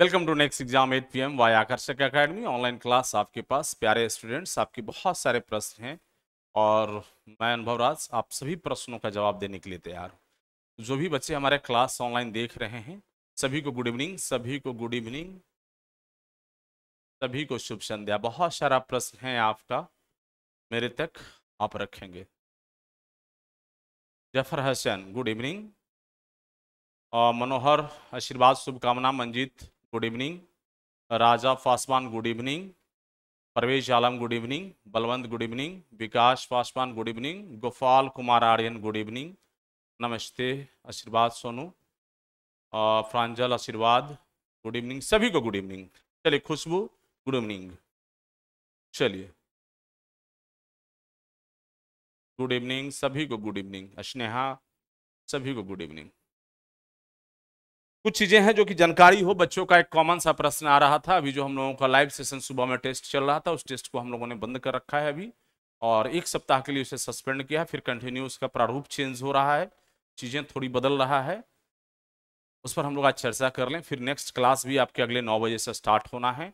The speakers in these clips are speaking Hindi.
Welcome to next exam 8 PM वाई आकर्षक अकेडमी ऑनलाइन क्लास आपके पास प्यारे स्टूडेंट्स आपके बहुत सारे प्रश्न हैं और मैं अनुभव राज आप सभी प्रश्नों का जवाब देने के लिए तैयार हूँ जो भी बच्चे हमारे क्लास ऑनलाइन देख रहे हैं सभी को गुड इवनिंग सभी को गुड इवनिंग सभी को शुभ संध्या बहुत सारा प्रश्न है आपका मेरे तक आप रखेंगे जफर हसन गुड इवनिंग मनोहर आशीर्वाद शुभकामना Manjeet good evening Raja Paswan good evening Parvez Alam good evening Balwant good evening Vikas Paswan good evening Gopal Kumar Aryan good evening नमस्ते आशीर्वाद सोनू फ्रांजल आशीर्वाद गुड इवनिंग सभी को गुड इवनिंग चलिए खुशबू गुड इवनिंग चलिए गुड इवनिंग सभी को गुड इवनिंग स्नेहा सभी को गुड इवनिंग कुछ चीज़ें हैं जो कि जानकारी हो बच्चों का एक कॉमन सा प्रश्न आ रहा था अभी जो हम लोगों का लाइव सेशन सुबह में टेस्ट चल रहा था उस टेस्ट को हम लोगों ने बंद कर रखा है अभी और एक सप्ताह के लिए उसे सस्पेंड किया फिर कंटिन्यू उसका प्रारूप चेंज हो रहा है चीज़ें थोड़ी बदल रहा है उस पर हम लोग आज चर्चा कर लें फिर नेक्स्ट क्लास भी आपके अगले नौ बजे से स्टार्ट होना है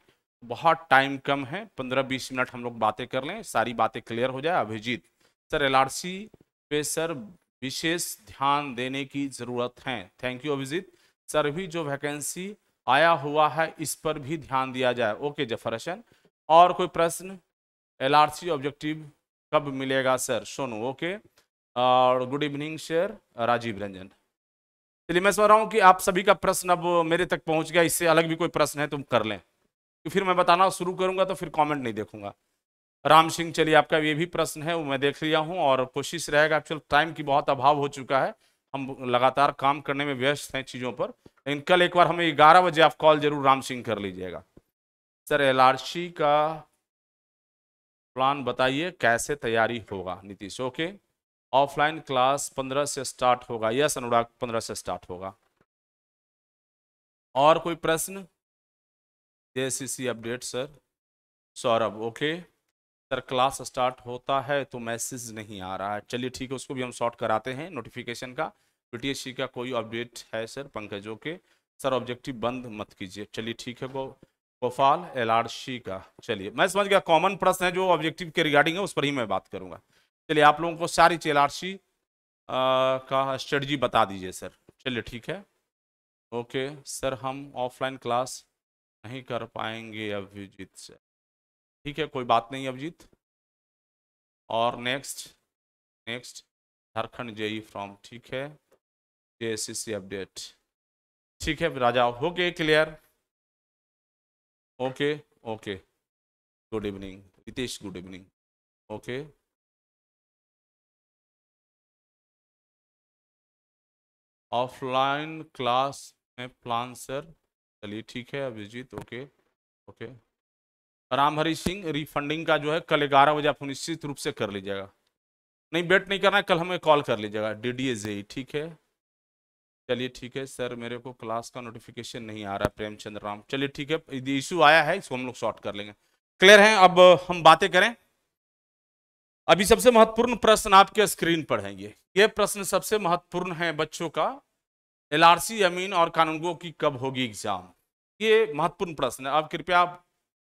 बहुत टाइम कम है पंद्रह बीस मिनट हम लोग बातें कर लें सारी बातें क्लियर हो जाए अभिजीत सर एल पे सर विशेष ध्यान देने की ज़रूरत है थैंक यू अभिजीत सर्वी जो वैकेंसी आया हुआ है इस पर भी ध्यान दिया जाए ओके हसन और कोई प्रश्न एल ऑब्जेक्टिव कब मिलेगा सर सोनू ओके और good evening sir Rajeev Ranjan चलिए मैं सो रहा हूँ कि आप सभी का प्रश्न अब मेरे तक पहुँच गया इससे अलग भी कोई प्रश्न है तुम कर लें तो फिर मैं बताना शुरू करूँगा तो फिर कॉमेंट नहीं देखूंगा राम सिंह चलिए आपका ये भी प्रश्न है वो मैं देख लिया हूँ और कोशिश रहेगा एक्चुअल टाइम की बहुत अभाव हो चुका है हम लगातार काम करने में व्यस्त हैं चीज़ों पर लेकिन कल एक बार हमें ग्यारह बजे आप कॉल जरूर राम सिंह कर लीजिएगा सर एल का प्लान बताइए कैसे तैयारी होगा नीतीश ओके ऑफलाइन क्लास पंद्रह से स्टार्ट होगा यस अनुराग पंद्रह से स्टार्ट होगा और कोई प्रश्न J update sir Saurabh okay sir class start होता है तो मैसेज नहीं आ रहा है चलिए ठीक है उसको भी हम शॉर्ट कराते हैं नोटिफिकेशन का सी का कोई अपडेट है सर पंकज के सर ऑब्जेक्टिव बंद मत कीजिए चलिए ठीक है वो गोपाल सी का चलिए मैं समझ गया कॉमन प्रश्न है जो ऑब्जेक्टिव के रिगार्डिंग है उस पर ही मैं बात करूंगा चलिए आप लोगों को सारी एल आर सी का स्ट्रेटजी बता दीजिए सर चलिए ठीक है ओके सर हम ऑफलाइन क्लास नहीं कर पाएंगे अभिजीत से ठीक है कोई बात नहीं अभिजीत और next next Jharkhand JE from ठीक है जेएससीसी अपडेट ठीक है Raja okay clear okay okay good evening Ritesh good evening okay offline class में प्लान सर चलिए ठीक है Abhijeet okay okay Ramhari Singh refunding का जो है कल ग्यारह बजे आप निश्चित रूप से कर लीजिएगा नहीं वेट नहीं करना कल हमें कॉल कर लीजिएगा डी डी ए ठीक है चलिए ठीक है सर मेरे को क्लास का नोटिफिकेशन नहीं आ रहा प्रेमचंद्र राम चलिए ठीक है यदि इशू आया है इसको हम लोग शॉर्ट कर लेंगे क्लियर है अब हम बातें करें अभी सबसे महत्वपूर्ण प्रश्न आपके स्क्रीन पर है ये ये प्रश्न सबसे महत्वपूर्ण है बच्चों का एल आर सी अमीन और कानूनगो की कब होगी एग्जाम ये महत्वपूर्ण प्रश्न है अब कृपया आप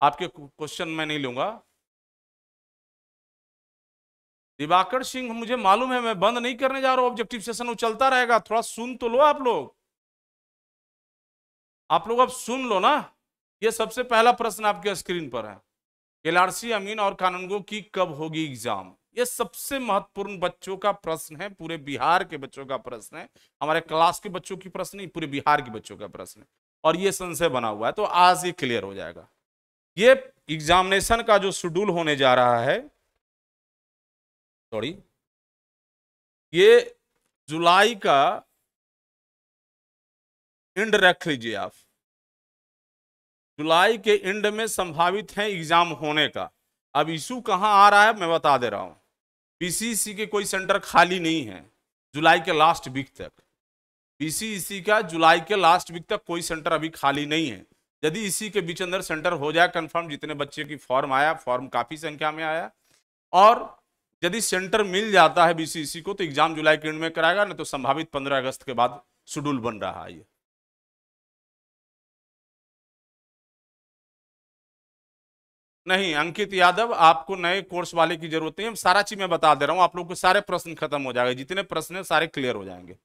आपके क्वेश्चन मैं नहीं लूंगा दिवाकर सिंह मुझे मालूम है मैं बंद नहीं करने जा रहा हूं ऑब्जेक्टिव सेशन वो चलता रहेगा थोड़ा सुन तो लो आप लोग आप लोग अब सुन लो ना ये सबसे पहला प्रश्न आपके स्क्रीन पर है एलआरसी अमीन और कानूनगो की कब होगी एग्जाम ये सबसे महत्वपूर्ण बच्चों का प्रश्न है पूरे बिहार के बच्चों का प्रश्न है हमारे क्लास के बच्चों की प्रश्न नहीं पूरे बिहार के बच्चों का प्रश्न है और ये संशय बना हुआ है तो आज ये क्लियर हो जाएगा ये एग्जामिनेशन का जो शेड्यूल होने जा रहा है सॉरी ये जुलाई का इंड रख लीजिए आप जुलाई के इंड में संभावित है एग्जाम होने का अब इशू कहाँ आ रहा है मैं बता दे रहा हूँ पीसीसी e के कोई सेंटर खाली नहीं है जुलाई के लास्ट वीक तक पीसीसी e का जुलाई के लास्ट वीक तक कोई सेंटर अभी खाली नहीं है यदि इसी के बीच अंदर सेंटर हो जाए कंफर्म जितने बच्चे की फॉर्म आया फॉर्म काफी संख्या में आया और यदि सेंटर मिल जाता है बीसीसी को तो एग्जाम जुलाई के एंड में कराएगा ना तो संभावित पंद्रह अगस्त के बाद शेड्यूल बन रहा है ये नहीं अंकित यादव आपको नए कोर्स वाले की जरूरत नहीं है सारा चीज मैं बता दे रहा हूँ आप लोग को सारे प्रश्न खत्म हो जाएंगे जितने प्रश्न हैं सारे क्लियर हो जाएंगे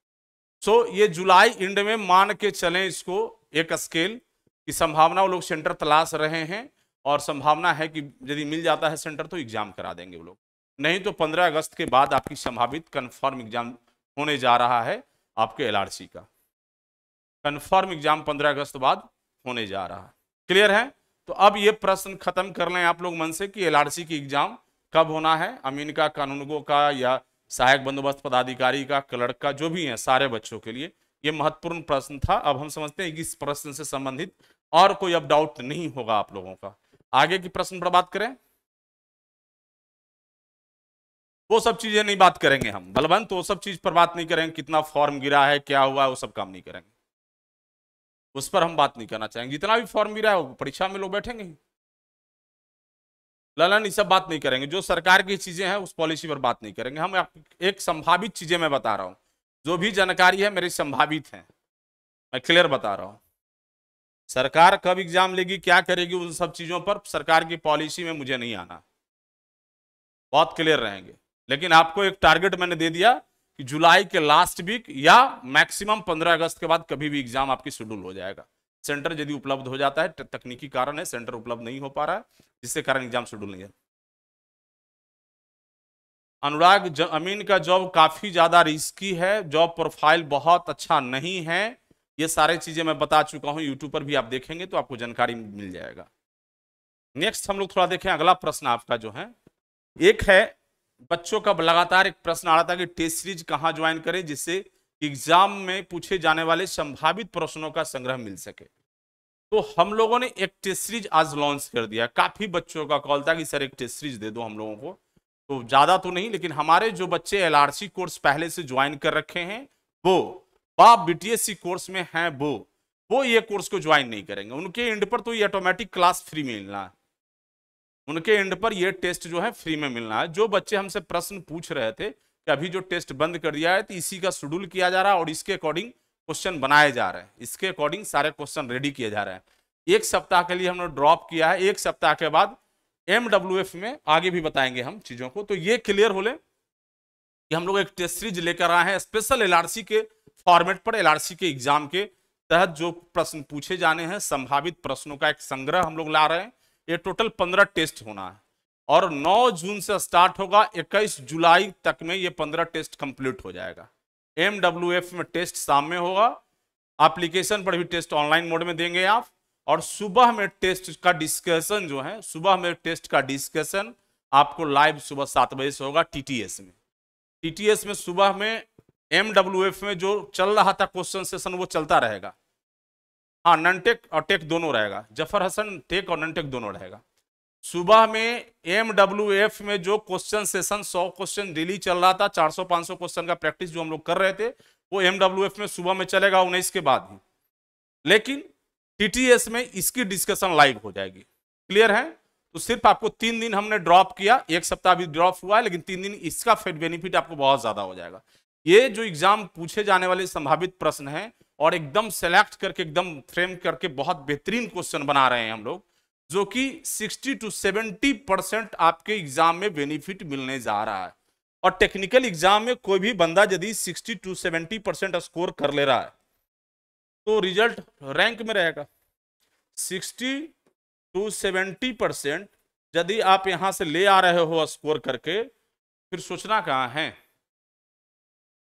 सो so, ये जुलाई एंड में मान के चले इसको एक स्केल की संभावना वो लोग सेंटर तलाश रहे हैं और संभावना है कि यदि मिल जाता है सेंटर तो एग्जाम करा देंगे वो लोग नहीं तो 15 अगस्त के बाद आपकी संभावित कन्फर्म एग्जाम होने जा रहा है आपके एलआरसी का कन्फर्म एग्जाम 15 अगस्त बाद होने जा रहा है क्लियर है तो अब ये प्रश्न खत्म कर लें आप लोग मन से कि एलआरसी की एग्जाम कब होना है अमीन का कानूनगो का या सहायक बंदोबस्त पदाधिकारी का क्लर्क का जो भी है सारे बच्चों के लिए ये महत्वपूर्ण प्रश्न था अब हम समझते हैं कि इस प्रश्न से संबंधित और कोई अब डाउट नहीं होगा आप लोगों का आगे की प्रश्न पर बात करें वो सब चीजें नहीं बात करेंगे हम बलवंत वो सब चीज पर बात नहीं करेंगे कितना फॉर्म गिरा है क्या हुआ है वो सब काम नहीं करेंगे उस पर हम बात नहीं करना चाहेंगे जितना भी फॉर्म गिरा है वो परीक्षा में लोग बैठेंगे ललन ये सब बात नहीं करेंगे जो सरकार की चीजें हैं उस पॉलिसी पर बात नहीं करेंगे हम एक संभावित चीजें मैं बता रहा हूँ जो भी जानकारी है मेरी संभावित है मैं क्लियर बता रहा हूँ सरकार कब एग्जाम लेगी क्या करेगी उन सब चीजों पर सरकार की पॉलिसी में मुझे नहीं आना बहुत क्लियर रहेंगे लेकिन आपको एक टारगेट मैंने दे दिया कि जुलाई के लास्ट वीक या मैक्सिमम 15 अगस्त के बाद कभी भी एग्जाम आपकी शेड्यूल हो जाएगा सेंटर यदि उपलब्ध हो जाता है तकनीकी कारण है सेंटर उपलब्ध नहीं हो पा रहा है जिसके कारण एग्जाम शेड्यूल नहीं है अनुराग अमीन का जॉब काफी ज्यादा रिस्की है जॉब प्रोफाइल बहुत अच्छा नहीं है ये सारी चीजें मैं बता चुका हूं यूट्यूब पर भी आप देखेंगे तो आपको जानकारी मिल जाएगा नेक्स्ट हम लोग थोड़ा देखें अगला प्रश्न आपका जो है एक है बच्चों का लगातार एक प्रश्न आ रहा था कि टेस्ट सीरीज कहाँ ज्वाइन करें जिससे एग्जाम में पूछे जाने वाले संभावित प्रश्नों का संग्रह मिल सके तो हम लोगों ने एक टेस्ट सीरीज आज लॉन्च कर दिया काफी बच्चों का कॉल था कि सर एक टेस्ट सीरीज दे दो हम लोगों को तो ज्यादा तो नहीं लेकिन हमारे जो बच्चे एल कोर्स पहले से ज्वाइन कर रखे हैं वो बाप बी कोर्स में हैं वो वो ये कोर्स को ज्वाइन नहीं करेंगे उनके एंड पर तो ये ऑटोमेटिक क्लास फ्री मिलना है उनके एंड पर यह टेस्ट जो है फ्री में मिलना है जो बच्चे हमसे प्रश्न पूछ रहे थे कि अभी जो टेस्ट बंद कर दिया है तो इसी का शेड्यूल किया जा रहा है और इसके अकॉर्डिंग क्वेश्चन बनाए जा रहे हैं इसके अकॉर्डिंग सारे क्वेश्चन रेडी किए जा रहे हैं एक सप्ताह के लिए हमने ड्रॉप किया है एक सप्ताह के बाद एम में आगे भी बताएंगे हम चीज़ों को तो ये क्लियर हो ले कि हम लोग एक टेस्ट सीरीज लेकर आए हैं स्पेशल सी के फॉर्मेट पर सी के एग्जाम के तहत जो प्रश्न पूछे जाने हैं संभावित प्रश्नों का एक संग्रह हम लोग ला रहे हैं ये टोटल पंद्रह टेस्ट होना है और नौ जून से स्टार्ट होगा इक्कीस जुलाई तक में ये पंद्रह टेस्ट कंप्लीट हो जाएगा एम में टेस्ट शाम में होगा एप्लीकेशन पर भी टेस्ट ऑनलाइन मोड में देंगे आप और सुबह में टेस्ट का डिस्कशन जो है सुबह में टेस्ट का डिस्कशन आपको लाइव सुबह सात बजे से होगा टीटीएस में टीटीएस में सुबह में एम में जो चल रहा था क्वेश्चन सेशन वो चलता रहेगा हाँ नन टेक और टेक दोनों रहेगा जफर हसन टेक और नन टेक दोनों रहेगा सुबह में एम डब्ल्यू एफ में जो क्वेश्चन सेशन सौ क्वेश्चन डेली चल रहा था चार सौ पाँच सौ क्वेश्चन का प्रैक्टिस जो हम लोग कर रहे थे वो एम डब्ल्यू एफ में सुबह में चलेगा उन्नीस के बाद ही लेकिन टीटीएस में इसकी डिस्कशन लाइव हो जाएगी क्लियर है तो सिर्फ आपको तीन दिन हमने ड्रॉप किया एक सप्ताह भी ड्रॉप हुआ है लेकिन तीन दिन इसका बेनिफिट आपको बहुत ज्यादा हो जाएगा ये जो एग्जाम पूछे जाने वाले संभावित प्रश्न है और एकदम सेलेक्ट करके एकदम फ्रेम करके बहुत बेहतरीन क्वेश्चन बना रहे हैं हम लोग जो कि 60 टू 70 परसेंट आपके एग्जाम में बेनिफिट मिलने जा रहा है और टेक्निकल एग्जाम में कोई भी बंदा यदि 60 टू 70 परसेंट स्कोर कर ले रहा है तो रिजल्ट रैंक में रहेगा 60 टू 70 परसेंट यदि आप यहां से ले आ रहे हो स्कोर करके फिर सोचना कहाँ है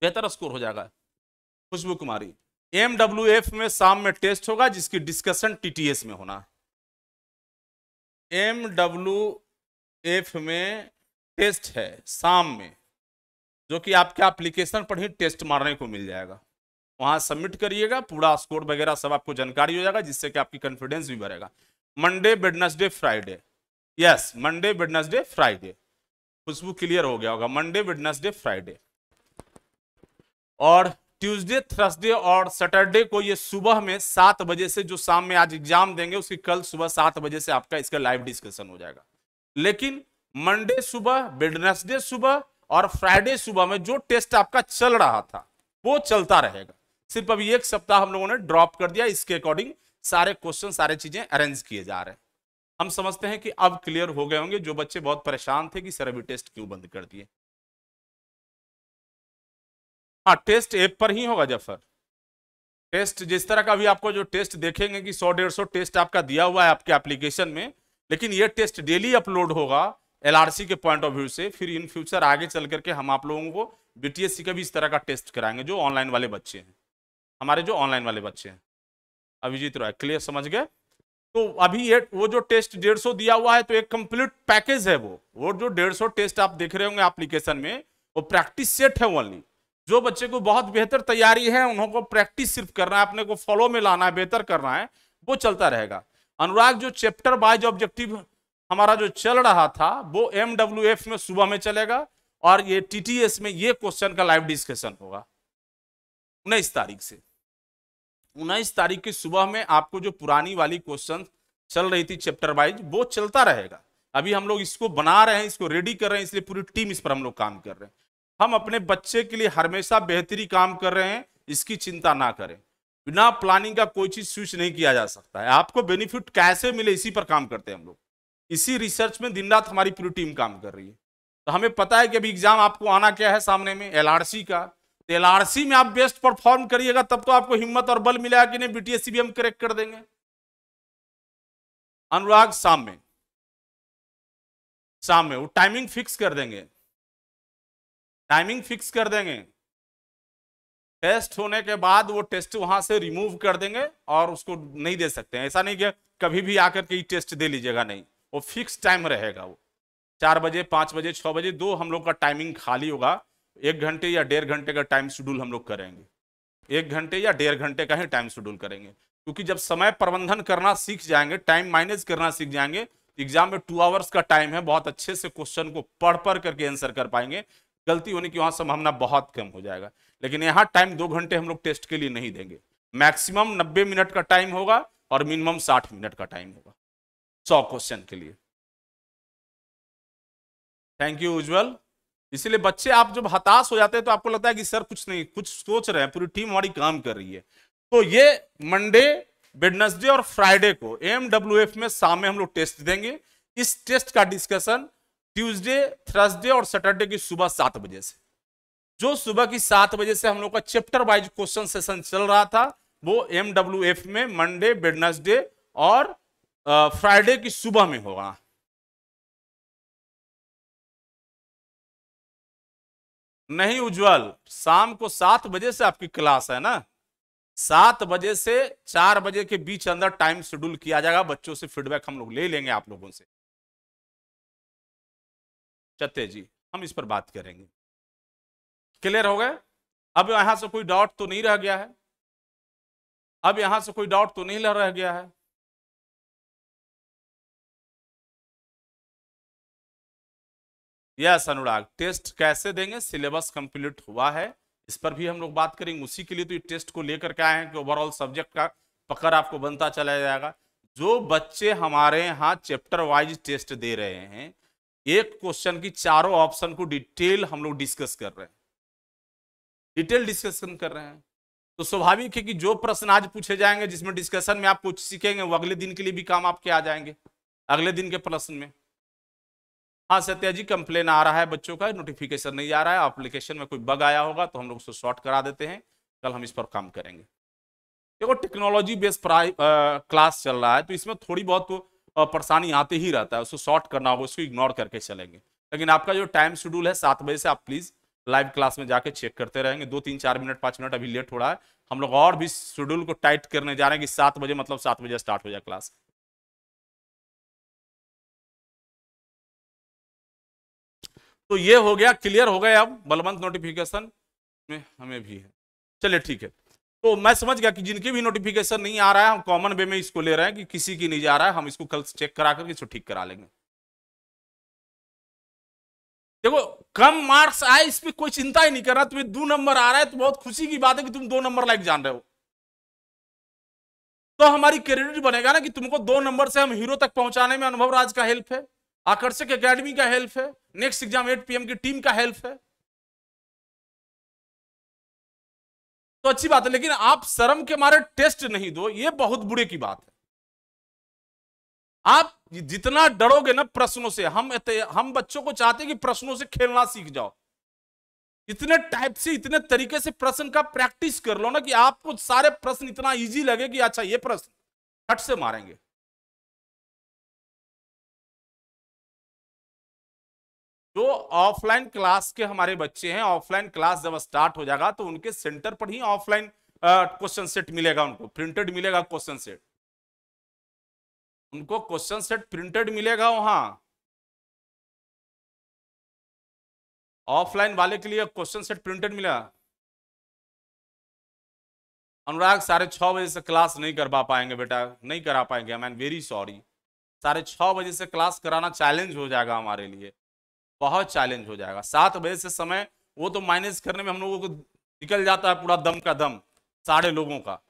बेहतर स्कोर हो जाएगा खुशबू कुमारी एमडब्ल्यू एफ में शाम में टेस्ट होगा जिसकी डिस्कशन टीटीएस में होना है एम डब्ल्यू एफ में टेस्ट है शाम में जो कि आपके एप्लीकेशन पर ही टेस्ट मारने को मिल जाएगा वहां सबमिट करिएगा पूरा स्कोर वगैरह सब आपको जानकारी हो जाएगा जिससे कि आपकी कॉन्फिडेंस भी बढ़ेगा Monday Wednesday Friday yes Monday Wednesday Friday Khushboo clear हो गया होगा मंडे वेडनसडे फ्राइडे और ट्यूसडे थर्सडे और सैटरडे को ये सुबह में सात बजे से जो शाम में आज एग्जाम देंगे उसकी कल सुबह सात बजे से आपका इसका लाइव डिस्कशन हो जाएगा लेकिन मंडे सुबह वेडनेसडे सुबह और फ्राइडे सुबह में जो टेस्ट आपका चल रहा था वो चलता रहेगा सिर्फ अभी एक सप्ताह हम लोगों ने ड्रॉप कर दिया इसके अकॉर्डिंग सारे क्वेश्चन सारे चीजें अरेंज किए जा रहे हैं हम समझते हैं कि अब क्लियर हो गए होंगे जो बच्चे बहुत परेशान थे कि सर अभी टेस्ट क्यों बंद कर दिए हाँ टेस्ट ऐप पर ही होगा जफर टेस्ट जिस तरह का भी आपको जो टेस्ट देखेंगे कि सौ डेढ़ सौ टेस्ट आपका दिया हुआ है आपके एप्लीकेशन में लेकिन ये टेस्ट डेली अपलोड होगा एलआरसी के पॉइंट ऑफ व्यू से फिर इन फ्यूचर आगे चल करके हम आप लोगों को बीटीएससी का भी इस तरह का टेस्ट कराएंगे जो ऑनलाइन वाले बच्चे हैं हमारे जो ऑनलाइन वाले बच्चे हैं अभिजीत रॉय क्लियर समझ गए तो अभी ये वो जो टेस्ट डेढ़ सौ दिया हुआ है तो एक कंप्लीट पैकेज है वो वो जो डेढ़ सौ टेस्ट आप देख रहे होंगे एप्लीकेशन में वो प्रैक्टिस सेट है ओनली जो बच्चे को बहुत बेहतर तैयारी है उनको प्रैक्टिस सिर्फ करना है अपने को फॉलो में लाना है बेहतर करना है वो चलता रहेगा अनुराग जो चैप्टर वाइज ऑब्जेक्टिव हमारा जो चल रहा था वो एम में सुबह में चलेगा और ये एस में ये क्वेश्चन का लाइव डिस्कशन होगा उन्नीस तारीख से उन्नीस तारीख की सुबह में आपको जो पुरानी वाली क्वेश्चन चल रही थी चैप्टर वाइज वो चलता रहेगा अभी हम लोग इसको बना रहे हैं इसको रेडी कर रहे हैं इसलिए पूरी टीम इस पर हम लोग काम कर रहे हैं हम अपने बच्चे के लिए हमेशा बेहतरी काम कर रहे हैं इसकी चिंता ना करें बिना प्लानिंग का कोई चीज स्विच नहीं किया जा सकता है आपको बेनिफिट कैसे मिले इसी पर काम करते हैं हम लोग इसी रिसर्च में दिन रात हमारी पूरी टीम काम कर रही है तो हमें पता है कि अभी एग्जाम आपको आना क्या है सामने में एल का तो एलआरसी में आप बेस्ट परफॉर्म करिएगा तब तो आपको हिम्मत और बल मिलेगा कि नहीं बीटीएससी भी हम करेक्ट कर देंगे अनुराग शाम में शाम में वो टाइमिंग फिक्स कर देंगे टाइमिंग फिक्स कर देंगे टेस्ट होने के बाद वो टेस्ट वहां से रिमूव कर देंगे और उसको नहीं दे सकते ऐसा नहीं कि कभी भी आकर के टेस्ट दे लीजिएगा नहीं वो फिक्स टाइम रहेगा वो चार बजे पाँच बजे छः बजे दो हम लोग का टाइमिंग खाली होगा एक घंटे या डेढ़ घंटे का टाइम शेड्यूल हम लोग करेंगे एक घंटे या डेढ़ घंटे का ही टाइम शेड्यूल करेंगे क्योंकि जब समय प्रबंधन करना सीख जाएंगे टाइम मैनेज करना सीख जाएंगे एग्जाम में टू आवर्स का टाइम है बहुत अच्छे से क्वेश्चन को पढ़ पढ़ करके आंसर कर पाएंगे गलती होने की वहाँ संभावना बहुत कम हो जाएगा लेकिन यहाँ टाइम दो घंटे हम लोग टेस्ट के लिए नहीं देंगे मैक्सिमम नब्बे मिनट का टाइम होगा और मिनिमम साठ मिनट का टाइम होगा सौ क्वेश्चन के लिए थैंक यू उज्ज्वल इसलिए बच्चे आप जब हताश हो जाते हैं तो आपको लगता है कि सर कुछ नहीं कुछ सोच रहे हैं पूरी टीम हमारी काम कर रही है तो ये मंडे वेडनसडे और फ्राइडे को एम में शाम में हम लोग टेस्ट देंगे इस टेस्ट का डिस्कशन ट्यूसडे थर्सडे और सैटरडे की सुबह सात बजे से जो सुबह की सात बजे से हम लोग का चैप्टर वाइज क्वेश्चन सेशन चल रहा था वो एम एफ में मंडे वेडनेसडे और फ्राइडे की सुबह में होगा नहीं उज्जवल शाम को सात बजे से आपकी क्लास है ना सात बजे से चार बजे के बीच अंदर टाइम शेड्यूल किया जाएगा बच्चों से फीडबैक हम लोग ले लेंगे आप लोगों से चत्ते जी हम इस पर बात करेंगे क्लियर हो गए अब यहां से कोई डाउट तो नहीं रह गया है अब यहां से कोई डाउट तो नहीं रह गया है यस अनुराग टेस्ट कैसे देंगे सिलेबस कंप्लीट हुआ है इस पर भी हम लोग बात करेंगे उसी के लिए तो ये टेस्ट को लेकर के आए हैं कि ओवरऑल सब्जेक्ट का पकड़ आपको बनता चला जाएगा जो बच्चे हमारे यहाँ चैप्टर वाइज टेस्ट दे रहे हैं एक क्वेश्चन की चारों ऑप्शन को डिटेल हम लोग डिस्कस कर रहे हैं डिटेल डिस्कशन कर रहे हैं तो स्वाभाविक है कि जो प्रश्न आज पूछे जाएंगे जिसमें डिस्कशन में आप कुछ सीखेंगे वो अगले दिन के लिए भी काम आपके आ जाएंगे अगले दिन के प्रश्न में हाँ सत्या जी कंप्लेन आ रहा है बच्चों का नोटिफिकेशन नहीं आ रहा है अप्लीकेशन में कोई बग आया होगा तो हम लोग उसको शॉर्ट करा देते हैं कल हम इस पर काम करेंगे देखो टेक्नोलॉजी बेस्ड क्लास चल रहा है तो इसमें थोड़ी बहुत तो परेशानी आते ही रहता है उसको शॉर्ट करना होगा उसको इग्नोर करके चलेंगे लेकिन आपका जो टाइम शेड्यूल है सात बजे से आप प्लीज़ लाइव क्लास में जाके चेक करते रहेंगे दो तीन चार मिनट पाँच मिनट अभी लेट हो रहा है हम लोग और भी शेड्यूल को टाइट करने जा रहे हैं कि सात बजे मतलब सात बजे स्टार्ट हो जाए क्लास तो ये हो गया क्लियर हो गया अब बलवंत नोटिफिकेशन में हमें भी है चलिए ठीक है तो मैं समझ गया कि जिनके भी नोटिफिकेशन नहीं आ रहा है हम कॉमन वे में इसको ले रहे हैं कि किसी की नहीं जा रहा है हम इसको कल चेक करा करके इसको ठीक करा लेंगे देखो कम मार्क्स आए इस पर कोई चिंता ही नहीं कर रहा तुम्हें दो नंबर आ रहा है तो बहुत खुशी की बात है कि तुम दो नंबर लाइक जान रहे हो तो हमारी क्रेडिट बनेगा ना कि तुमको दो नंबर से हम हीरो तक पहुंचाने में अनुभव राज का हेल्प है आकर्षक एकेडमी का हेल्प है नेक्स्ट एग्जाम एट पीएम की टीम का हेल्प है तो अच्छी बात है लेकिन आप शर्म के मारे टेस्ट नहीं दो ये बहुत बुरे की बात है आप जितना डरोगे ना प्रश्नों से हम हम बच्चों को चाहते हैं कि प्रश्नों से खेलना सीख जाओ इतने टाइप से इतने तरीके से प्रश्न का प्रैक्टिस कर लो ना कि आपको सारे प्रश्न इतना इजी लगे कि अच्छा ये प्रश्न हट से मारेंगे जो तो ऑफलाइन क्लास के हमारे बच्चे हैं ऑफलाइन क्लास जब स्टार्ट हो जाएगा तो उनके सेंटर पर ही ऑफलाइन क्वेश्चन सेट मिलेगा उनको प्रिंटेड मिलेगा क्वेश्चन सेट उनको क्वेश्चन सेट प्रिंटेड मिलेगा वहां ऑफलाइन वाले के लिए क्वेश्चन सेट प्रिंटेड मिला अनुराग साढ़े छह बजे से क्लास नहीं करवा पाएंगे बेटा नहीं करा पाएंगे आई एम वेरी सॉरी साढ़े छह बजे से क्लास कराना चैलेंज हो जाएगा हमारे लिए बहुत चैलेंज हो जाएगा सात बजे से समय वो तो माइनस करने में हम लोगों को निकल जाता है पूरा दम का दम साढ़े लोगों का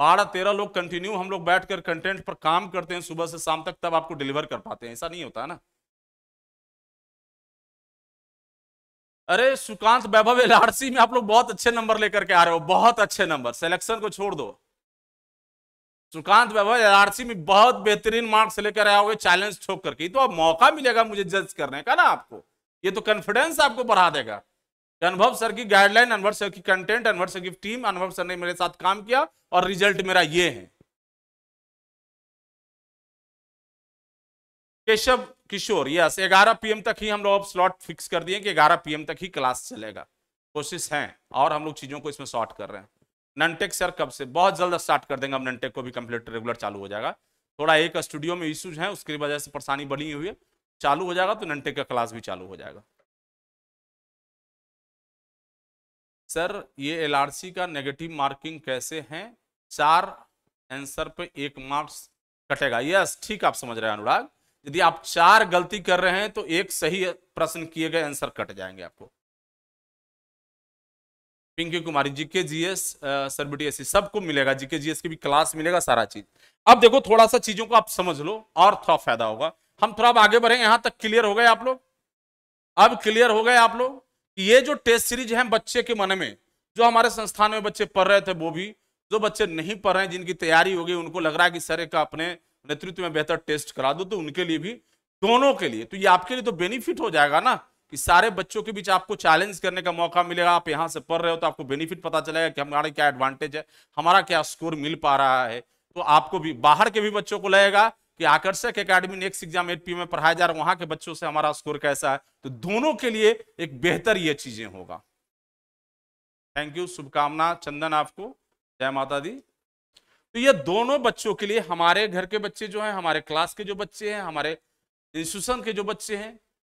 बारह तेरह लोग कंटिन्यू हम लोग बैठ कर कंटेंट पर काम करते हैं सुबह से शाम तक तब आपको डिलीवर कर पाते हैं ऐसा नहीं होता है ना अरे सुकांत वैभव एलआरसी में आप लोग बहुत अच्छे नंबर लेकर के आ रहे हो बहुत अच्छे नंबर सिलेक्शन को छोड़ दो सुकांत वैभव एनआरसी में बहुत बेहतरीन मार्क्स लेकर होगा चैलेंज ठोक करके तो अब मौका मिलेगा मुझे जज करने का ना आपको ये तो कॉन्फिडेंस आपको बढ़ा देगा अनुभव सर की गाइडलाइन अनुभव सर की कंटेंट अनुभव सर की टीम अनुभव सर ने मेरे साथ काम किया और रिजल्ट मेरा ये है केशव किशोर यस 11 पीएम तक ही हम लोग अब स्लॉट फिक्स कर दिए कि 11 पीएम तक ही क्लास चलेगा कोशिश है और हम लोग चीजों को इसमें शॉर्ट कर रहे हैं ननटेक सर कब से बहुत जल्द स्टार्ट कर देंगे अब ननटेक को भी कंप्लीट रेगुलर चालू हो जाएगा थोड़ा एक स्टूडियो में इश्यूज हैं उसकी वजह से परेशानी बनी हुई है चालू हो जाएगा तो ननटेक का क्लास भी चालू हो जाएगा सर ये एलआरसी का नेगेटिव मार्किंग कैसे हैं चार आंसर पे एक मार्क्स कटेगा यस ठीक आप समझ रहे हैं अनुराग यदि आप चार गलती कर रहे हैं तो एक सही प्रश्न किए गए आंसर कट जाएंगे आपको Pinki Kumari GK GS B T सबको मिलेगा जीके जीएस की भी क्लास मिलेगा सारा चीज अब देखो थोड़ा सा चीजों को आप समझ लो और थोड़ा फायदा होगा हम थोड़ा आगे बढ़े यहां तक क्लियर हो गए आप लोग अब क्लियर हो गए आप लोग ये जो टेस्ट सीरीज है बच्चे के मन में जो हमारे संस्थान में बच्चे पढ़ रहे थे वो भी जो बच्चे नहीं पढ़ रहे हैं जिनकी तैयारी होगी उनको लग रहा है कि सर एक अपने नेतृत्व में बेहतर टेस्ट करा दो तो उनके लिए भी दोनों के लिए तो ये आपके लिए तो बेनिफिट हो जाएगा ना कि सारे बच्चों के बीच आपको चैलेंज करने का मौका मिलेगा आप यहाँ से पढ़ रहे हो तो आपको बेनिफिट पता चलेगा कि हमारे क्या एडवांटेज है हमारा क्या स्कोर मिल पा रहा है तो आपको भी बाहर के भी बच्चों को लगेगा कि आकर्षक अकेडमी नेक्स्ट एग्जाम एट में पढ़ाया जा रहा है वहां के बच्चों से हमारा स्कोर कैसा है तो दोनों के लिए एक बेहतर ये चीजें होगा थैंक यू शुभकामना चंदन आपको जय माता दी तो ये दोनों बच्चों के लिए हमारे घर के बच्चे जो हैं हमारे क्लास के जो बच्चे हैं हमारे इंस्टीट्यूशन के जो बच्चे हैं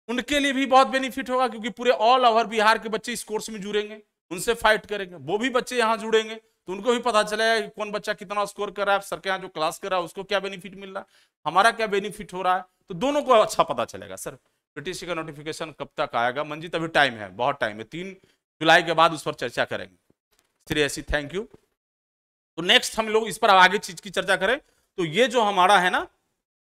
उनके लिए भी बहुत बेनिफिट होगा क्योंकि पूरे ऑल ओवर बिहार के बच्चे इस कोर्स में जुड़ेंगे उनसे फाइट करेंगे वो भी बच्चे यहाँ जुड़ेंगे तो उनको भी पता चलेगा कि कौन बच्चा कितना स्कोर कर रहा है सर के यहाँ जो क्लास कर रहा है उसको क्या बेनिफिट मिल रहा है हमारा क्या बेनिफिट हो रहा है तो दोनों को अच्छा पता चलेगा सर पीटीसी का नोटिफिकेशन कब तक आएगा मंजित अभी टाइम है बहुत टाइम है तीन जुलाई के बाद उस पर चर्चा करेंगे श्रेयसी थैंक यू तो नेक्स्ट हम लोग इस पर आगे चीज की चर्चा करें तो ये जो हमारा है ना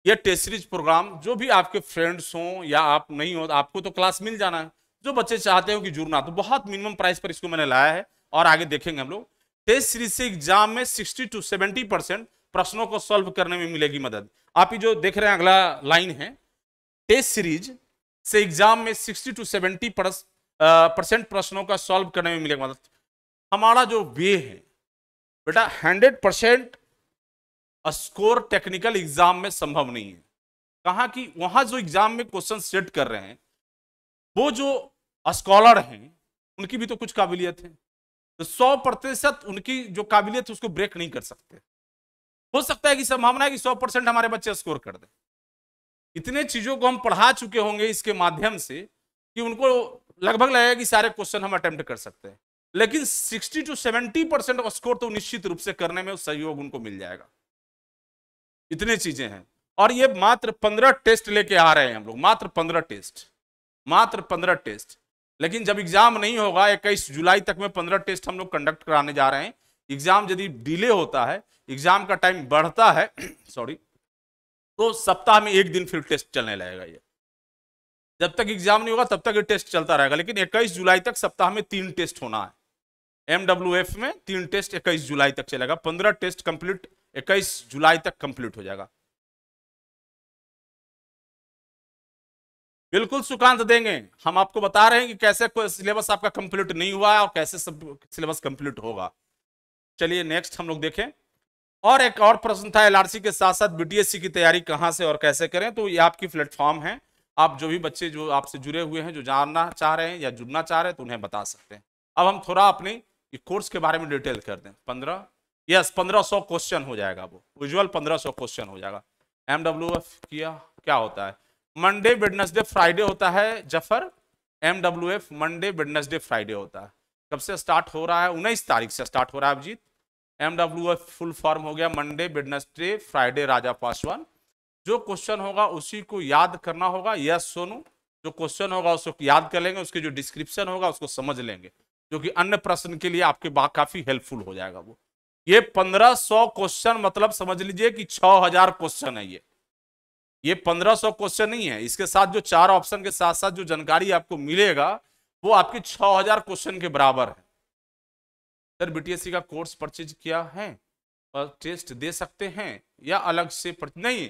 या टेस्ट सीरीज प्रोग्राम जो भी आपके फ्रेंड्स हों या आप नहीं हो आपको तो क्लास मिल जाना है जो बच्चे चाहते हो कि जुड़ना तो बहुत मिनिमम प्राइस पर इसको मैंने लाया है और आगे देखेंगे हम लोग टेस्ट सीरीज से एग्जाम में सिक्सटी टू सेवेंटी परसेंट प्रश्नों को सॉल्व करने में मिलेगी मदद आप ही जो देख रहे हैं अगला लाइन है टेस्ट सीरीज से एग्जाम में सिक्सटी टू सेवेंटी परसेंट प्रश्नों का सॉल्व करने में मिलेगी मदद हमारा जो वे है बेटा hundred percent score technical exam में संभव नहीं है कहा कि वहां जो एग्जाम में क्वेश्चन सेट कर रहे हैं वो जो स्कॉलर हैं उनकी भी तो कुछ काबिलियत है तो सौ प्रतिशत उनकी जो काबिलियत उसको ब्रेक नहीं कर सकते हो सकता है कि संभावना है कि सौ परसेंट हमारे बच्चे स्कोर कर दें इतने चीजों को हम पढ़ा चुके होंगे इसके माध्यम से कि उनको लगभग लगेगा कि सारे क्वेश्चन हम अटेम्प्ट कर सकते हैं लेकिन 60 टू 70 परसेंट स्कोर तो निश्चित रूप से करने में सहयोग उनको मिल जाएगा इतने चीजें हैं और ये मात्र पंद्रह टेस्ट लेके आ रहे हैं हम लोग मात्र पंद्रह टेस्ट मात्र पंद्रह टेस्ट लेकिन जब एग्जाम नहीं होगा इक्कीस जुलाई तक में पंद्रह टेस्ट हम लोग कंडक्ट कराने जा रहे हैं एग्जाम यदि डिले होता है एग्जाम का टाइम बढ़ता है सॉरी तो सप्ताह में एक दिन फिर टेस्ट चलने लगेगा ये जब तक एग्जाम नहीं होगा तब तक ये टेस्ट चलता रहेगा लेकिन इक्कीस जुलाई तक सप्ताह में तीन टेस्ट होना है एम में तीन टेस्ट इक्कीस जुलाई तक चलेगा पंद्रह टेस्ट कंप्लीट इक्कीस जुलाई तक कंप्लीट हो जाएगा बिल्कुल सुकांत देंगे हम आपको बता रहे हैं कि कैसे कोई सिलेबस आपका कंप्लीट नहीं हुआ है और कैसे सब सिलेबस कंप्लीट होगा चलिए नेक्स्ट हम लोग देखें और एक और प्रश्न था एलआरसी के साथ साथ बीटीएससी की तैयारी कहां से और कैसे करें तो ये आपकी प्लेटफॉर्म है आप जो भी बच्चे जो आपसे जुड़े हुए हैं जो जानना चाह रहे हैं या जुड़ना चाह रहे हैं तो उन्हें बता सकते हैं अब हम थोड़ा अपने कोर्स के बारे में डिटेल कर दें पंद्रह यस पंद्रह सौ क्वेश्चन हो जाएगा वो यूजल पंद्रह सौ क्वेश्चन हो जाएगा एम डब्ल्यू एफ किया क्या होता है मंडे वेडनेसडे फ्राइडे होता है Zafar M W F Monday Wednesday Friday होता है कब से स्टार्ट हो रहा है उन्नीस तारीख से स्टार्ट हो रहा है Abhijeet M W F full form हो गया Monday Wednesday Friday Raja Paswan जो क्वेश्चन होगा उसी को याद करना होगा यस सोनू जो क्वेश्चन होगा उसको याद कर लेंगे उसके जो डिस्क्रिप्शन होगा उसको समझ लेंगे जो कि अन्य प्रश्न के लिए आपके काफ़ी हेल्पफुल हो जाएगा वो ये पंद्रह सौ क्वेश्चन मतलब समझ लीजिए कि छ हजार क्वेश्चन है ये ये पंद्रह सौ क्वेश्चन नहीं है इसके साथ जो चार ऑप्शन के साथ साथ जो जानकारी आपको मिलेगा वो आपके छ हजार क्वेश्चन के बराबर है सर बीटीएससी का कोर्स परचेज किया है और टेस्ट दे सकते हैं या अलग से पर... नहीं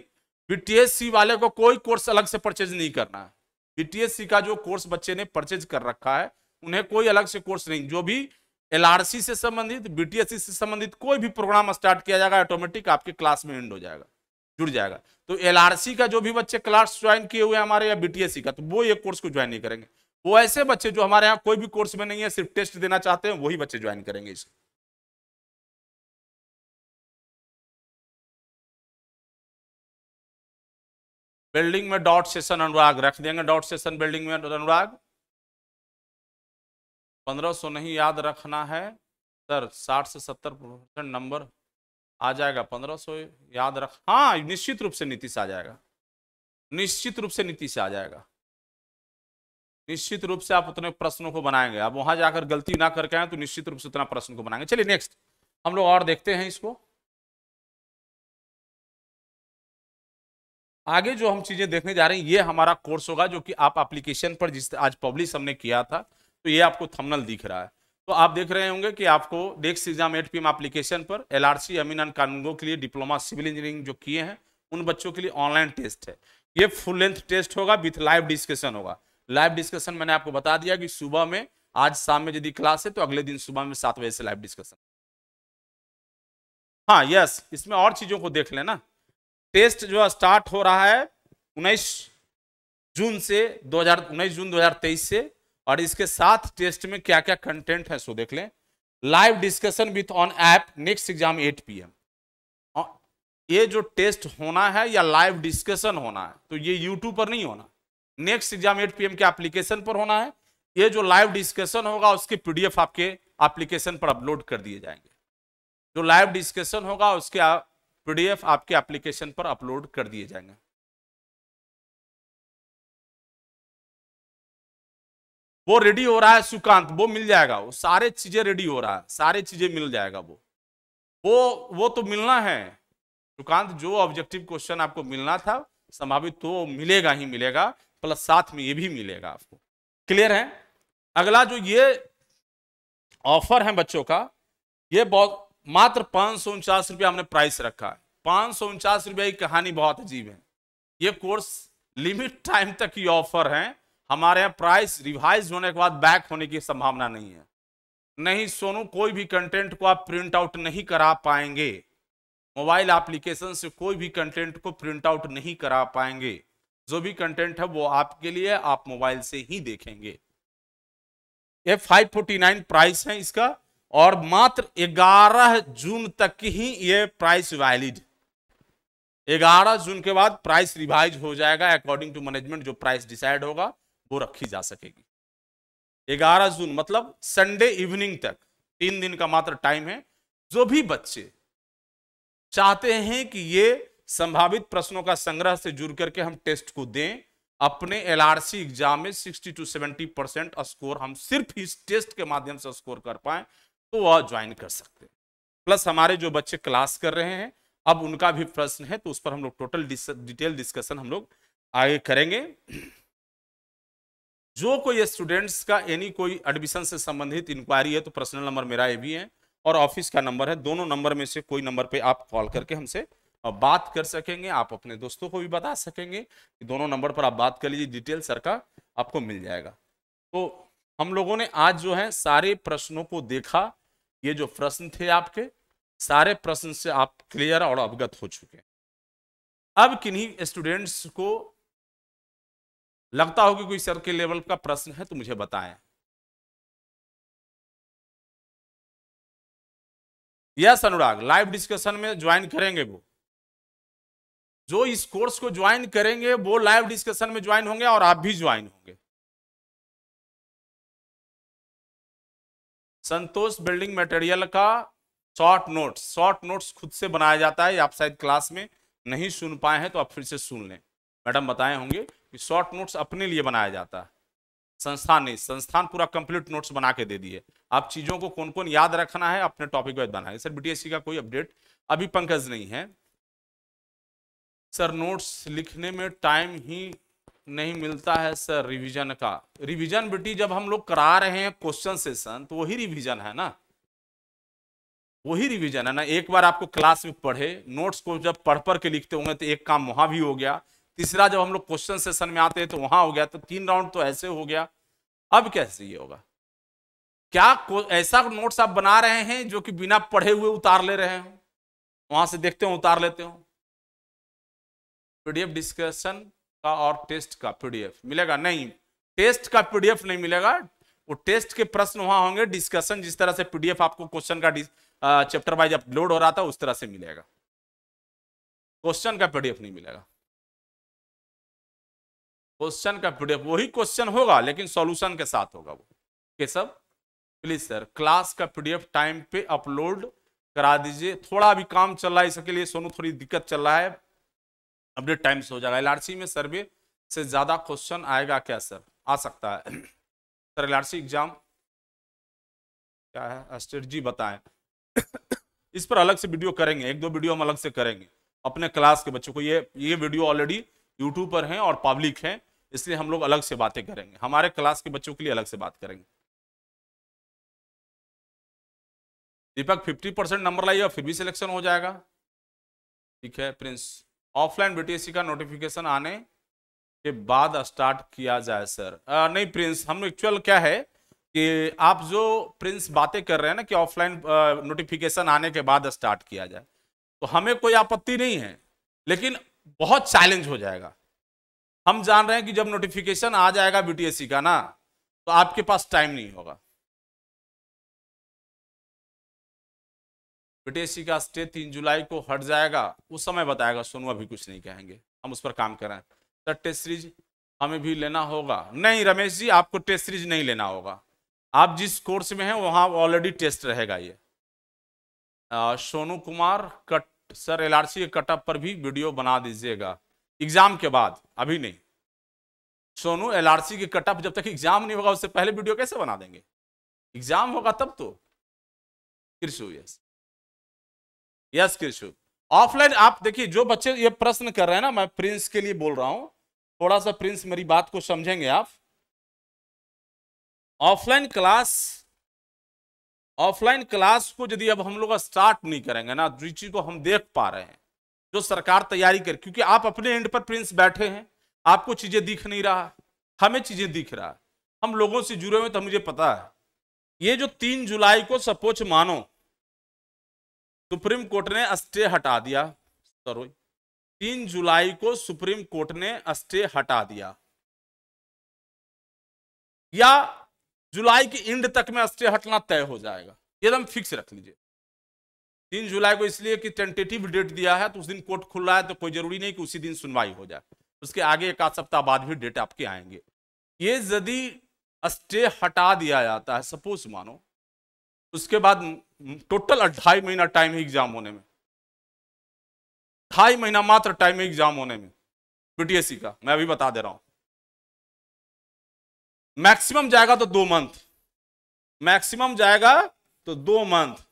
बीटीएससी वाले को कोई कोर्स अलग से परचेज नहीं करना है बीटीएससी का जो कोर्स बच्चे ने परचेज कर रखा है उन्हें कोई अलग से कोर्स नहीं जो भी एलआरसी से संबंधित बीटीएससी से संबंधित कोई भी प्रोग्राम स्टार्ट किया जाएगा ऑटोमेटिक आपके क्लास में एंड हो जाएगा जुड़ जाएगा तो एलआरसी का जो भी बच्चे क्लास ज्वाइन किए हुए हमारे या बीटीएससी का तो वो ये कोर्स को ज्वाइन नहीं करेंगे वो ऐसे बच्चे जो हमारे यहाँ कोई भी कोर्स में नहीं है सिर्फ टेस्ट देना चाहते हैं वही बच्चे ज्वाइन करेंगे इसे बिल्डिंग में डॉट सेशन अनुराग रख देंगे डॉट सेशन बिल्डिंग में अनुराग 1500 नहीं याद रखना है सर 60 से 70 परसेंट नंबर आ जाएगा 1500 याद रख हाँ निश्चित रूप से नीतीश आ जाएगा निश्चित रूप से नीतीश आ जाएगा निश्चित रूप से आप उतने प्रश्नों को बनाएंगे आप वहां जाकर गलती ना करके आए तो निश्चित रूप से उतना प्रश्न को बनाएंगे चलिए नेक्स्ट हम लोग और देखते हैं इसको आगे जो हम चीजें देखने जा रहे हैं ये हमारा कोर्स होगा जो कि आप एप्लीकेशन पर जिस आज पब्लिश हमने किया था तो ये आपको थमनल दिख रहा है तो आप देख रहे होंगे कि आपको next exam eight P application पर L R C Amin and कानूनों के लिए डिप्लोमा सिविल इंजीनियरिंग जो किए हैं उन बच्चों के लिए ऑनलाइन टेस्ट है ये फुल लेंथ टेस्ट होगा विथ लाइव डिस्कशन होगा लाइव डिस्कशन मैंने आपको बता दिया कि सुबह में आज शाम में यदि क्लास है तो अगले दिन सुबह में सात बजे से लाइव डिस्कशन हाँ यस इसमें और चीज़ों को देख लेना टेस्ट जो स्टार्ट हो रहा है उन्नीस जून से दो हजार उन्नीस जून दो हजार तेईस से और इसके साथ टेस्ट में क्या क्या कंटेंट है सो देख लें live discussion with on app next exam 8 M ये जो टेस्ट होना है या लाइव डिस्कशन होना है तो ये यूट्यूब पर नहीं होना नेक्स्ट एग्जाम 8 एम के एप्लीकेशन पर होना है ये जो लाइव डिस्कशन होगा उसके पीडीएफ आपके एप्लीकेशन पर अपलोड कर दिए जाएंगे जो लाइव डिस्कशन होगा उसके पीडीएफ आपके एप्लीकेशन पर अपलोड कर दिए जाएंगे वो रेडी हो रहा है सुकांत वो मिल जाएगा वो सारे चीजें रेडी हो रहा है सारे चीजें मिल जाएगा वो वो वो तो मिलना है सुकांत जो ऑब्जेक्टिव क्वेश्चन आपको मिलना था संभावित तो मिलेगा ही मिलेगा प्लस साथ में ये भी मिलेगा आपको क्लियर है अगला जो ये ऑफर है बच्चों का ये बहुत मात्र पाँच सौ उनचास रुपया हमने प्राइस रखा है पाँच सौ उनचास रुपया की कहानी बहुत अजीब है ये कोर्स लिमिट टाइम तक ही ऑफर है हमारे यहाँ प्राइस रिवाइज होने के बाद बैक होने की संभावना नहीं है नहीं सोनू कोई भी कंटेंट को आप प्रिंट आउट नहीं करा पाएंगे मोबाइल एप्लीकेशन से कोई भी कंटेंट को प्रिंट आउट नहीं करा पाएंगे जो भी कंटेंट है वो आपके लिए आप मोबाइल से ही देखेंगे ये 549 प्राइस है इसका और मात्र 11 जून तक ही ये प्राइस वैलिड 11 जून के बाद प्राइस रिवाइज हो जाएगा अकॉर्डिंग टू मैनेजमेंट जो प्राइस डिसाइड होगा वो रखी जा सकेगी ग्यारह जून मतलब संडे इवनिंग तक तीन दिन का मात्र टाइम है जो भी बच्चे चाहते हैं कि ये संभावित प्रश्नों का संग्रह से जुड़ करके हम टेस्ट को दें अपने सी एग्जाम में 60 टू 70 परसेंट स्कोर हम सिर्फ इस टेस्ट के माध्यम से स्कोर कर पाए तो वह ज्वाइन कर सकते हैं प्लस हमारे जो बच्चे क्लास कर रहे हैं अब उनका भी प्रश्न है तो उस पर हम लोग टोटल डिटेल डिस्कशन हम लोग आगे करेंगे जो कोई स्टूडेंट्स का यानी कोई एडमिशन से संबंधित इंक्वायरी है तो पर्सनल नंबर मेरा ये भी है और ऑफिस का नंबर है दोनों नंबर में से कोई नंबर पे आप कॉल करके हमसे बात कर सकेंगे आप अपने दोस्तों को भी बता सकेंगे कि दोनों नंबर पर आप बात कर लीजिए डिटेल सर का आपको मिल जाएगा तो हम लोगों ने आज जो है सारे प्रश्नों को देखा ये जो प्रश्न थे आपके सारे प्रश्न से आप क्लियर और अवगत हो चुके हैं अब किन्हीं स्टूडेंट्स को लगता हो कि कोई सर के लेवल का प्रश्न है तो मुझे बताएं यस अनुराग लाइव डिस्कशन में ज्वाइन करेंगे वो जो इस कोर्स को ज्वाइन करेंगे वो लाइव डिस्कशन में ज्वाइन होंगे और आप भी ज्वाइन होंगे संतोष बिल्डिंग मटेरियल का शॉर्ट नोट्स शॉर्ट नोट्स खुद से बनाया जाता है आप शायद क्लास में नहीं सुन पाए हैं तो आप फिर से सुन लें मैडम बताए होंगे कि शॉर्ट नोट्स अपने लिए बनाया जाता है संस्थान नहीं संस्थान पूरा कंप्लीट नोट्स बना के दे दिए आप चीज़ों को कौन कौन याद रखना है अपने टॉपिक वाइज बना सर बीटीएससी का कोई अपडेट अभी पंकज नहीं है सर नोट्स लिखने में टाइम ही नहीं मिलता है सर रिवीजन का रिवीजन बेटी जब हम लोग करा रहे हैं क्वेश्चन सेशन तो वही रिवीजन है ना वही रिवीजन है ना एक बार आपको क्लास में पढ़े नोट्स को जब पढ़ पढ़ के लिखते होंगे तो एक काम वहां भी हो गया तीसरा जब हम लोग क्वेश्चन सेशन में आते हैं तो वहां हो गया तो तीन राउंड तो ऐसे हो गया अब कैसे ये होगा क्या ऐसा नोट्स आप बना रहे हैं जो कि बिना पढ़े हुए उतार ले रहे हो वहां से देखते हो उतार लेते हो पीडीएफ डिस्कशन का और टेस्ट का पीडीएफ मिलेगा नहीं टेस्ट का पीडीएफ नहीं मिलेगा वो टेस्ट के प्रश्न वहां होंगे डिस्कशन जिस तरह से पीडीएफ आपको क्वेश्चन का चैप्टर वाइज अपलोड हो रहा था उस तरह से मिलेगा क्वेश्चन का पीडीएफ नहीं मिलेगा क्वेश्चन का पीडीएफ वही क्वेश्चन होगा लेकिन सॉल्यूशन के साथ होगा वो के सब प्लीज सर क्लास का पीडीएफ टाइम पे अपलोड करा दीजिए थोड़ा भी काम चल रहा है इसके लिए सोनू थोड़ी दिक्कत चल रहा है अपडेट टाइम से हो जाएगा एल में सर्वे से ज्यादा क्वेश्चन आएगा क्या सर आ सकता है सर एल एग्जाम क्या है अस्टर जी बताएं इस पर अलग से वीडियो करेंगे एक दो वीडियो हम अलग से करेंगे अपने क्लास के बच्चों को ये ये वीडियो ऑलरेडी यूट्यूब पर हैं और पब्लिक हैं इसलिए हम लोग अलग से बातें करेंगे हमारे क्लास के बच्चों के लिए अलग से बात करेंगे दीपक फिफ्टी परसेंट नंबर लाइए फिर भी सिलेक्शन हो जाएगा ठीक है प्रिंस ऑफलाइन बीटीएससी का नोटिफिकेशन आने के बाद स्टार्ट किया जाए सर आ, नहीं प्रिंस हम एक्चुअल क्या है कि आप जो प्रिंस बातें कर रहे हैं ना कि ऑफलाइन नोटिफिकेशन आने के बाद स्टार्ट किया जाए तो हमें कोई आपत्ति नहीं है लेकिन बहुत चैलेंज हो जाएगा हम जान रहे हैं कि जब नोटिफिकेशन आ जाएगा बीटीएससी का ना तो आपके पास टाइम नहीं होगा बीटीएससी का स्टे तीन जुलाई को हट जाएगा उस समय बताएगा सोनू अभी कुछ नहीं कहेंगे हम उस पर काम कर रहे हैं सर टेस्ट सीरीज हमें भी लेना होगा नहीं रमेश जी आपको टेस्ट सीरीज नहीं लेना होगा आप जिस कोर्स में हैं वहाँ ऑलरेडी टेस्ट रहेगा ये Sonu Kumar cut sir L R के कटअप पर भी वीडियो बना दीजिएगा एग्जाम के बाद अभी नहीं सोनू एलआरसी की के कटअप जब तक एग्जाम नहीं होगा उससे पहले वीडियो कैसे बना देंगे एग्जाम होगा तब तो Krishu yes yes Krishu offline आप देखिए जो बच्चे ये प्रश्न कर रहे हैं ना मैं प्रिंस के लिए बोल रहा हूं थोड़ा सा प्रिंस मेरी बात को समझेंगे आप ऑफलाइन क्लास ऑफलाइन क्लास को यदि अब हम लोग स्टार्ट नहीं करेंगे ना रुचि तो को हम देख पा रहे हैं जो सरकार तैयारी कर क्योंकि आप अपने एंड पर प्रिंस बैठे हैं आपको चीजें दिख नहीं रहा हमें चीजें दिख रहा है हम लोगों से जुड़े हुए तो मुझे पता है ये जो तीन जुलाई को सपोच मानो सुप्रीम कोर्ट ने स्टे हटा दिया सॉरी तीन जुलाई को सुप्रीम कोर्ट ने स्टे हटा दिया या जुलाई के एंड तक में स्टे हटना तय हो जाएगा एकदम तो फिक्स रख लीजिए तीन जुलाई को इसलिए कि टेंटेटिव डेट दिया है तो उस दिन कोर्ट खुल रहा है तो कोई जरूरी नहीं कि उसी दिन सुनवाई हो जाए उसके आगे एक आध सप्ताह बाद भी डेट आपके आएंगे ये यदि स्टे हटा दिया जाता है सपोज मानो उसके बाद टोटल ढाई महीना टाइम है एग्जाम होने में ढाई महीना मात्र टाइम है एग्जाम होने में बीटीएससी का मैं अभी बता दे रहा हूं मैक्सिमम जाएगा तो दो मंथ मैक्सिमम जाएगा तो दो मंथ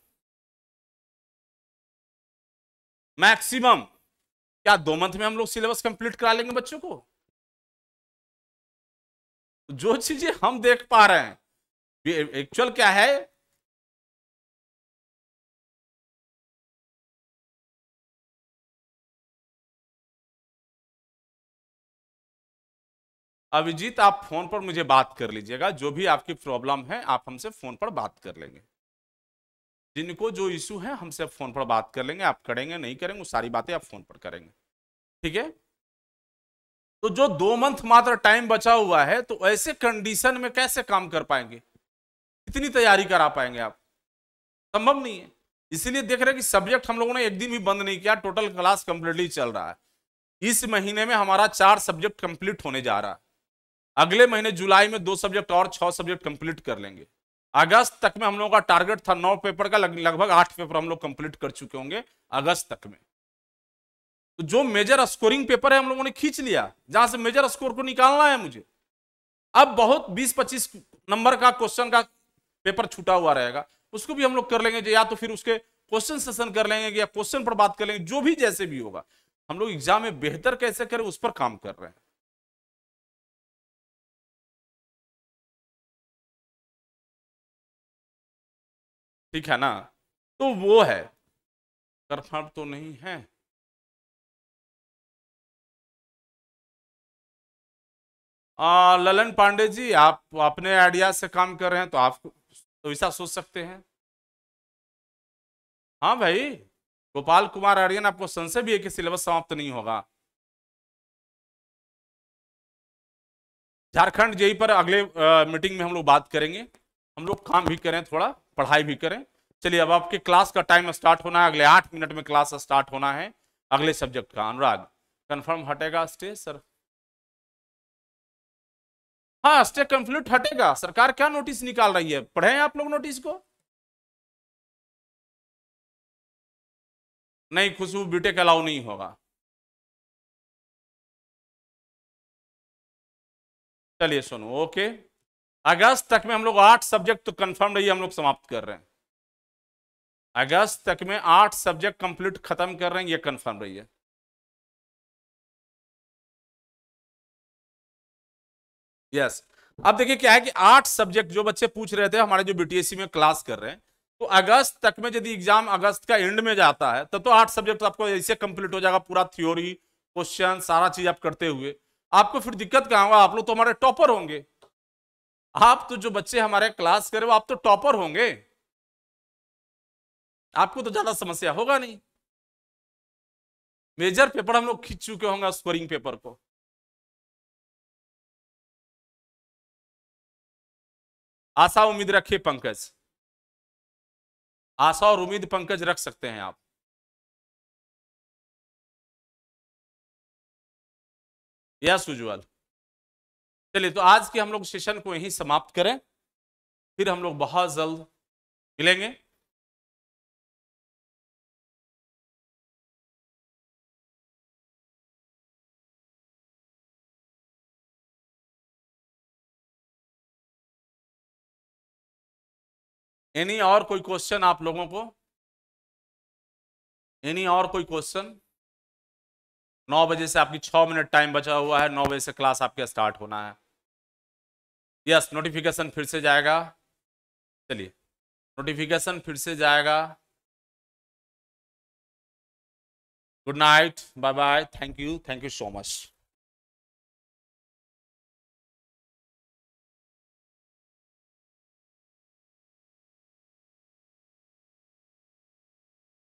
मैक्सिमम क्या दो मंथ में हम लोग सिलेबस कंप्लीट करा लेंगे बच्चों को जो चीजें हम देख पा रहे हैं एक्चुअल क्या है अभिजीत आप फोन पर मुझे बात कर लीजिएगा जो भी आपकी प्रॉब्लम है आप हमसे फोन पर बात कर लेंगे जिनको जो इशू है हमसे आप फोन पर बात कर लेंगे आप करेंगे नहीं करेंगे सारी बातें आप फोन पर करेंगे ठीक है तो जो दो मंथ मात्र टाइम बचा हुआ है तो ऐसे कंडीशन में कैसे काम कर पाएंगे कितनी तैयारी करा पाएंगे आप संभव नहीं है इसीलिए देख रहे हैं कि सब्जेक्ट हम लोगों ने एक दिन भी बंद नहीं किया टोटल क्लास कंप्लीटली चल रहा है इस महीने में हमारा चार सब्जेक्ट कंप्लीट होने जा रहा है अगले महीने जुलाई में दो सब्जेक्ट और छह सब्जेक्ट कंप्लीट कर लेंगे अगस्त तक में हम लोगों का टारगेट था नौ पेपर का लगभग आठ पेपर हम लोग कंप्लीट कर चुके होंगे अगस्त तक में तो जो मेजर स्कोरिंग पेपर है हम लोगों ने खींच लिया जहां से मेजर स्कोर को निकालना है मुझे अब बहुत 20-25 नंबर का क्वेश्चन का पेपर छूटा हुआ रहेगा उसको भी हम लोग कर लेंगे या तो फिर उसके क्वेश्चन सेशन कर लेंगे या क्वेश्चन पर बात कर लेंगे जो भी जैसे भी होगा हम लोग एग्जाम में बेहतर कैसे करें उस पर काम कर रहे हैं ठीक है ना तो वो है कन्फर्म तो नहीं है आ, ललन पांडे जी आप अपने आइडिया से काम कर रहे हैं तो आप तो ऐसा सोच सकते हैं हाँ भाई गोपाल कुमार आर्यन आपको संशय भी है कि सिलेबस समाप्त नहीं होगा झारखंड जेई पर अगले आ, मीटिंग में हम लोग बात करेंगे हम लोग काम भी करें थोड़ा पढ़ाई भी करें चलिए अब आपके क्लास का टाइम स्टार्ट होना है अगले आठ मिनट में क्लास स्टार्ट होना है अगले सब्जेक्ट का अनुराग कंफर्म हटेगा स्टे सर हाँ स्टे कंफ्लिक्ट हटेगा सरकार क्या नोटिस निकाल रही है पढ़े आप लोग नोटिस को नहीं खुशबू बीटेक अलाउ नहीं होगा चलिए सुनो ओके अगस्त तक में हम लोग आठ सब्जेक्ट तो कंफर्म रही हम लोग समाप्त कर रहे हैं अगस्त तक में आठ सब्जेक्ट कंप्लीट खत्म कर रहे हैं ये कंफर्म रही है यस yes. अब देखिए क्या है कि आठ सब्जेक्ट जो बच्चे पूछ रहे थे हमारे जो बीटीएससी में क्लास कर रहे हैं तो अगस्त तक में यदि एग्जाम अगस्त का एंड में जाता है तब तो आठ सब्जेक्ट तो आपको ऐसे कंप्लीट हो जाएगा पूरा थ्योरी क्वेश्चन सारा चीज आप करते हुए आपको फिर दिक्कत कहाँ होगा आप लोग तो हमारे टॉपर होंगे आप तो जो बच्चे हमारे क्लास करे वो आप तो टॉपर होंगे आपको तो ज्यादा समस्या होगा नहीं मेजर पेपर हम लोग खींच चुके होंगे स्कोरिंग पेपर को आशा उम्मीद रखिए पंकज आशा और उम्मीद पंकज रख सकते हैं आप यस उज्ज्वल चलिए तो आज के हम लोग सेशन को यहीं समाप्त करें फिर हम लोग बहुत जल्द मिलेंगे एनी और कोई क्वेश्चन आप लोगों को एनी और कोई क्वेश्चन नौ बजे से आपकी छह मिनट टाइम बचा हुआ है नौ बजे से क्लास आपके स्टार्ट होना है यस नोटिफिकेशन फिर से जाएगा चलिए नोटिफिकेशन फिर से जाएगा good night bye bye thank you thank you so much